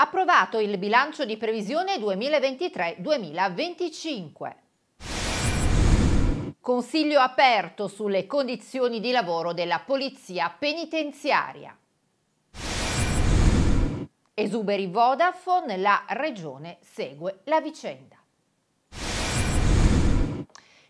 approvato il bilancio di previsione 2023-2025. Consiglio aperto sulle condizioni di lavoro della polizia penitenziaria. Esuberi Vodafone, la regione segue la vicenda.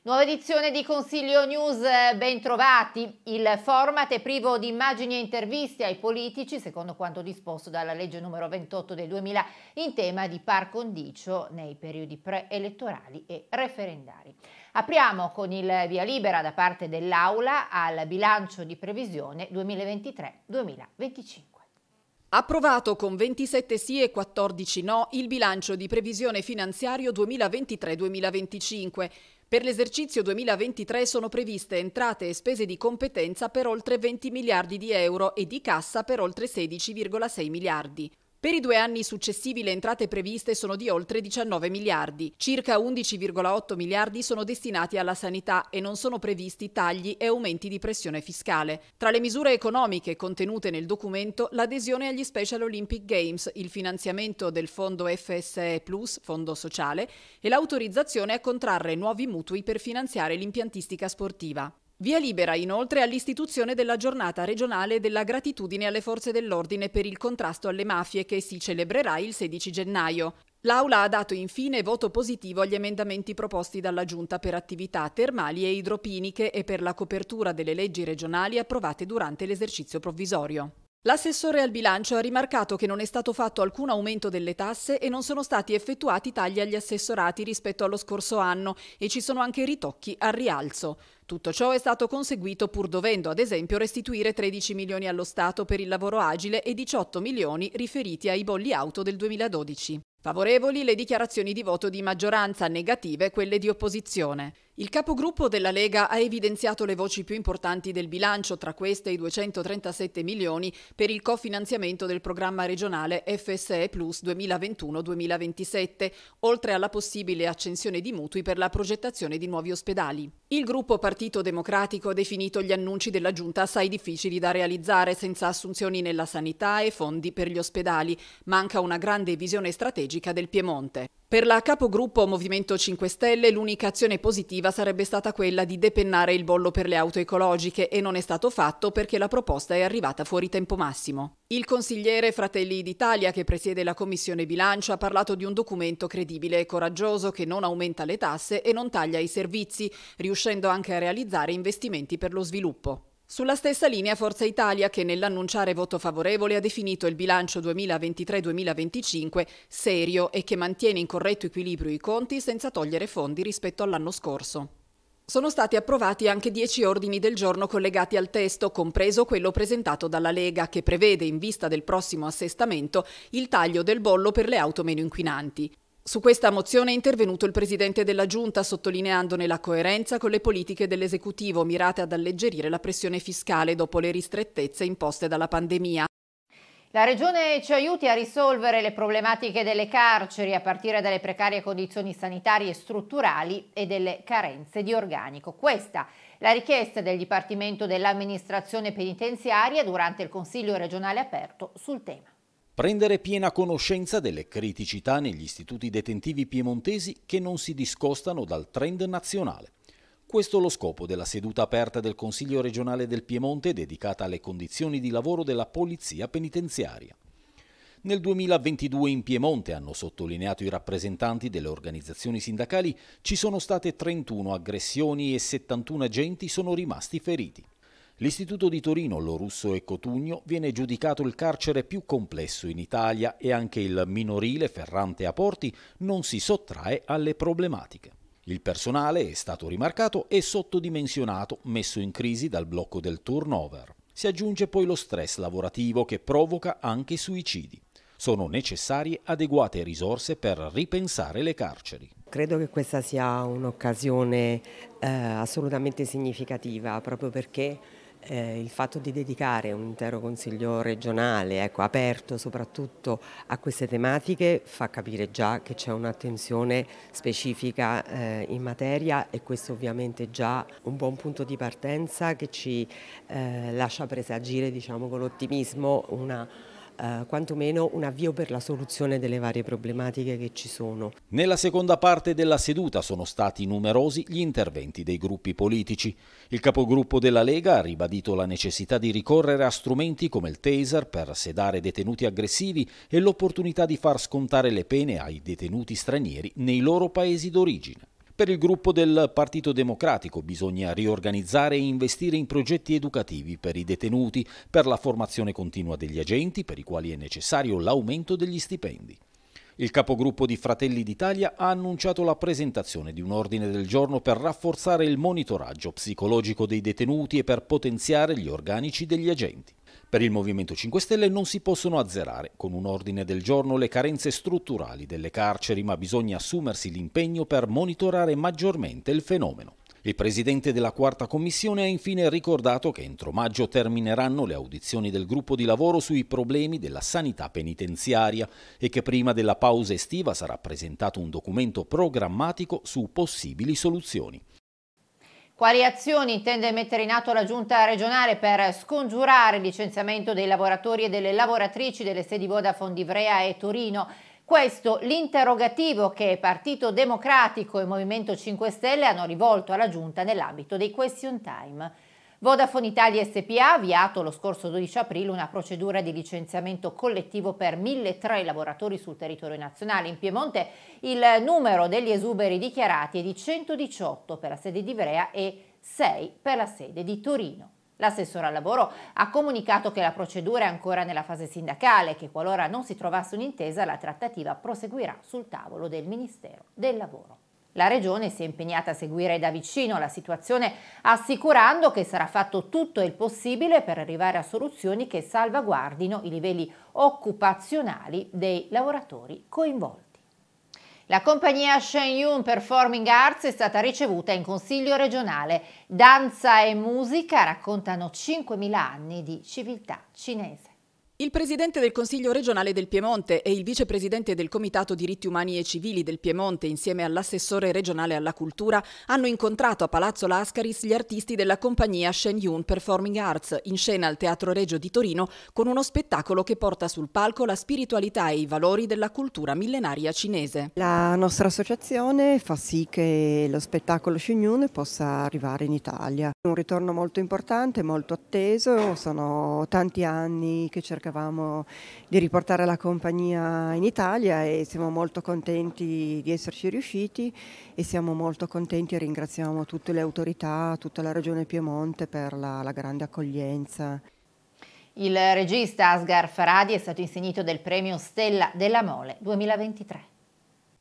Nuova edizione di Consiglio News, eh, bentrovati. Il format è privo di immagini e interviste ai politici, secondo quanto disposto dalla legge numero 28 del 2000, in tema di par condicio nei periodi preelettorali e referendari. Apriamo con il via libera da parte dell'Aula al bilancio di previsione 2023-2025. Approvato con 27 sì e 14 no il bilancio di previsione finanziario 2023-2025 per l'esercizio 2023 sono previste entrate e spese di competenza per oltre 20 miliardi di euro e di cassa per oltre 16,6 miliardi. Per i due anni successivi le entrate previste sono di oltre 19 miliardi, circa 11,8 miliardi sono destinati alla sanità e non sono previsti tagli e aumenti di pressione fiscale. Tra le misure economiche contenute nel documento l'adesione agli Special Olympic Games, il finanziamento del fondo FSE Plus, fondo sociale, e l'autorizzazione a contrarre nuovi mutui per finanziare l'impiantistica sportiva. Via libera inoltre all'istituzione della giornata regionale della gratitudine alle forze dell'ordine per il contrasto alle mafie che si celebrerà il 16 gennaio. L'Aula ha dato infine voto positivo agli emendamenti proposti dalla Giunta per attività termali e idropiniche e per la copertura delle leggi regionali approvate durante l'esercizio provvisorio. L'assessore al bilancio ha rimarcato che non è stato fatto alcun aumento delle tasse e non sono stati effettuati tagli agli assessorati rispetto allo scorso anno e ci sono anche ritocchi al rialzo. Tutto ciò è stato conseguito pur dovendo ad esempio restituire 13 milioni allo Stato per il lavoro agile e 18 milioni riferiti ai bolli auto del 2012. Favorevoli le dichiarazioni di voto di maggioranza, negative quelle di opposizione. Il capogruppo della Lega ha evidenziato le voci più importanti del bilancio, tra queste i 237 milioni per il cofinanziamento del programma regionale FSE Plus 2021-2027, oltre alla possibile accensione di mutui per la progettazione di nuovi ospedali. Il gruppo Partito Democratico ha definito gli annunci della Giunta assai difficili da realizzare senza assunzioni nella sanità e fondi per gli ospedali. Manca una grande visione strategica del Piemonte. Per la capogruppo Movimento 5 Stelle l'unica azione positiva sarebbe stata quella di depennare il bollo per le auto ecologiche e non è stato fatto perché la proposta è arrivata fuori tempo massimo. Il consigliere Fratelli d'Italia che presiede la Commissione Bilancio ha parlato di un documento credibile e coraggioso che non aumenta le tasse e non taglia i servizi, riuscendo anche a realizzare investimenti per lo sviluppo. Sulla stessa linea Forza Italia che nell'annunciare voto favorevole ha definito il bilancio 2023-2025 serio e che mantiene in corretto equilibrio i conti senza togliere fondi rispetto all'anno scorso. Sono stati approvati anche dieci ordini del giorno collegati al testo, compreso quello presentato dalla Lega, che prevede, in vista del prossimo assestamento, il taglio del bollo per le auto meno inquinanti. Su questa mozione è intervenuto il Presidente della Giunta sottolineandone la coerenza con le politiche dell'esecutivo mirate ad alleggerire la pressione fiscale dopo le ristrettezze imposte dalla pandemia. La Regione ci aiuti a risolvere le problematiche delle carceri a partire dalle precarie condizioni sanitarie e strutturali e delle carenze di organico. Questa è la richiesta del Dipartimento dell'amministrazione penitenziaria durante il Consiglio regionale aperto sul tema. Prendere piena conoscenza delle criticità negli istituti detentivi piemontesi che non si discostano dal trend nazionale. Questo è lo scopo della seduta aperta del Consiglio regionale del Piemonte dedicata alle condizioni di lavoro della polizia penitenziaria. Nel 2022 in Piemonte, hanno sottolineato i rappresentanti delle organizzazioni sindacali, ci sono state 31 aggressioni e 71 agenti sono rimasti feriti. L'Istituto di Torino, lo Russo e Cotugno, viene giudicato il carcere più complesso in Italia e anche il minorile Ferrante a Porti non si sottrae alle problematiche. Il personale, è stato rimarcato, è sottodimensionato, messo in crisi dal blocco del turnover. Si aggiunge poi lo stress lavorativo che provoca anche suicidi. Sono necessarie adeguate risorse per ripensare le carceri. Credo che questa sia un'occasione eh, assolutamente significativa proprio perché eh, il fatto di dedicare un intero consiglio regionale, ecco, aperto soprattutto a queste tematiche, fa capire già che c'è un'attenzione specifica eh, in materia e questo ovviamente è già un buon punto di partenza che ci eh, lascia presagire diciamo, con ottimismo una eh, quantomeno un avvio per la soluzione delle varie problematiche che ci sono. Nella seconda parte della seduta sono stati numerosi gli interventi dei gruppi politici. Il capogruppo della Lega ha ribadito la necessità di ricorrere a strumenti come il taser per sedare detenuti aggressivi e l'opportunità di far scontare le pene ai detenuti stranieri nei loro paesi d'origine. Per il gruppo del Partito Democratico bisogna riorganizzare e investire in progetti educativi per i detenuti, per la formazione continua degli agenti, per i quali è necessario l'aumento degli stipendi. Il capogruppo di Fratelli d'Italia ha annunciato la presentazione di un ordine del giorno per rafforzare il monitoraggio psicologico dei detenuti e per potenziare gli organici degli agenti. Per il Movimento 5 Stelle non si possono azzerare con un ordine del giorno le carenze strutturali delle carceri, ma bisogna assumersi l'impegno per monitorare maggiormente il fenomeno. Il presidente della quarta commissione ha infine ricordato che entro maggio termineranno le audizioni del gruppo di lavoro sui problemi della sanità penitenziaria e che prima della pausa estiva sarà presentato un documento programmatico su possibili soluzioni. Quali azioni intende mettere in atto la Giunta regionale per scongiurare il licenziamento dei lavoratori e delle lavoratrici delle sedi Vodafone di Ivrea e Torino? Questo l'interrogativo che Partito Democratico e Movimento 5 Stelle hanno rivolto alla Giunta nell'ambito dei Question Time. Vodafone Italia SPA ha avviato lo scorso 12 aprile una procedura di licenziamento collettivo per 1.003 lavoratori sul territorio nazionale. In Piemonte il numero degli esuberi dichiarati è di 118 per la sede di Ivrea e 6 per la sede di Torino. L'assessore al lavoro ha comunicato che la procedura è ancora nella fase sindacale e che qualora non si trovasse un'intesa la trattativa proseguirà sul tavolo del Ministero del Lavoro. La Regione si è impegnata a seguire da vicino la situazione assicurando che sarà fatto tutto il possibile per arrivare a soluzioni che salvaguardino i livelli occupazionali dei lavoratori coinvolti. La compagnia Shenyun Performing Arts è stata ricevuta in consiglio regionale. Danza e musica raccontano 5.000 anni di civiltà cinese. Il presidente del Consiglio regionale del Piemonte e il vicepresidente del Comitato Diritti Umani e Civili del Piemonte, insieme all'assessore regionale alla cultura, hanno incontrato a Palazzo Lascaris gli artisti della compagnia Shenyun Performing Arts, in scena al Teatro Regio di Torino, con uno spettacolo che porta sul palco la spiritualità e i valori della cultura millenaria cinese. La nostra associazione fa sì che lo spettacolo Shenyun possa arrivare in Italia. Un ritorno molto importante, molto atteso, sono tanti anni che cercano cercavamo di riportare la compagnia in Italia e siamo molto contenti di esserci riusciti e siamo molto contenti e ringraziamo tutte le autorità, tutta la Regione Piemonte per la, la grande accoglienza. Il regista Asghar Faradi è stato insignito del premio Stella della Mole 2023.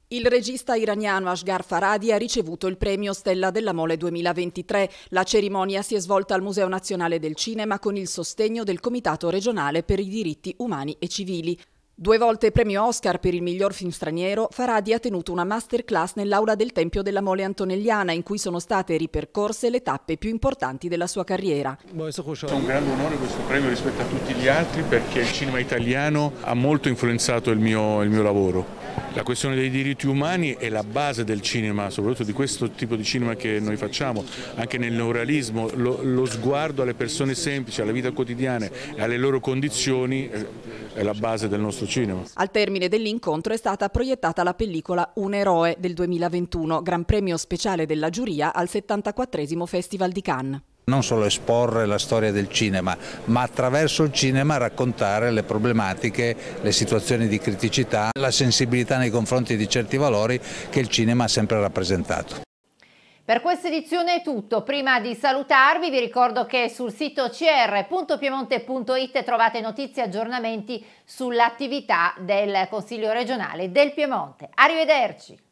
Il regista iraniano Ashgar Faradi ha ricevuto il premio Stella della Mole 2023. La cerimonia si è svolta al Museo Nazionale del Cinema con il sostegno del Comitato regionale per i diritti umani e civili. Due volte premio Oscar per il miglior film straniero, Faradi ha tenuto una masterclass nell'aula del Tempio della Mole Antonelliana in cui sono state ripercorse le tappe più importanti della sua carriera. Boh, è un grande onore questo premio rispetto a tutti gli altri perché il cinema italiano ha molto influenzato il mio, il mio lavoro la questione dei diritti umani è la base del cinema, soprattutto di questo tipo di cinema che noi facciamo, anche nel neorealismo, lo, lo sguardo alle persone semplici, alla vita quotidiana e alle loro condizioni eh, è la base del nostro cinema. Al termine dell'incontro è stata proiettata la pellicola Un eroe del 2021, Gran Premio speciale della giuria al 74 Festival di Cannes non solo esporre la storia del cinema, ma attraverso il cinema raccontare le problematiche, le situazioni di criticità, la sensibilità nei confronti di certi valori che il cinema ha sempre rappresentato. Per questa edizione è tutto, prima di salutarvi vi ricordo che sul sito cr.piemonte.it trovate notizie e aggiornamenti sull'attività del Consiglio regionale del Piemonte. Arrivederci!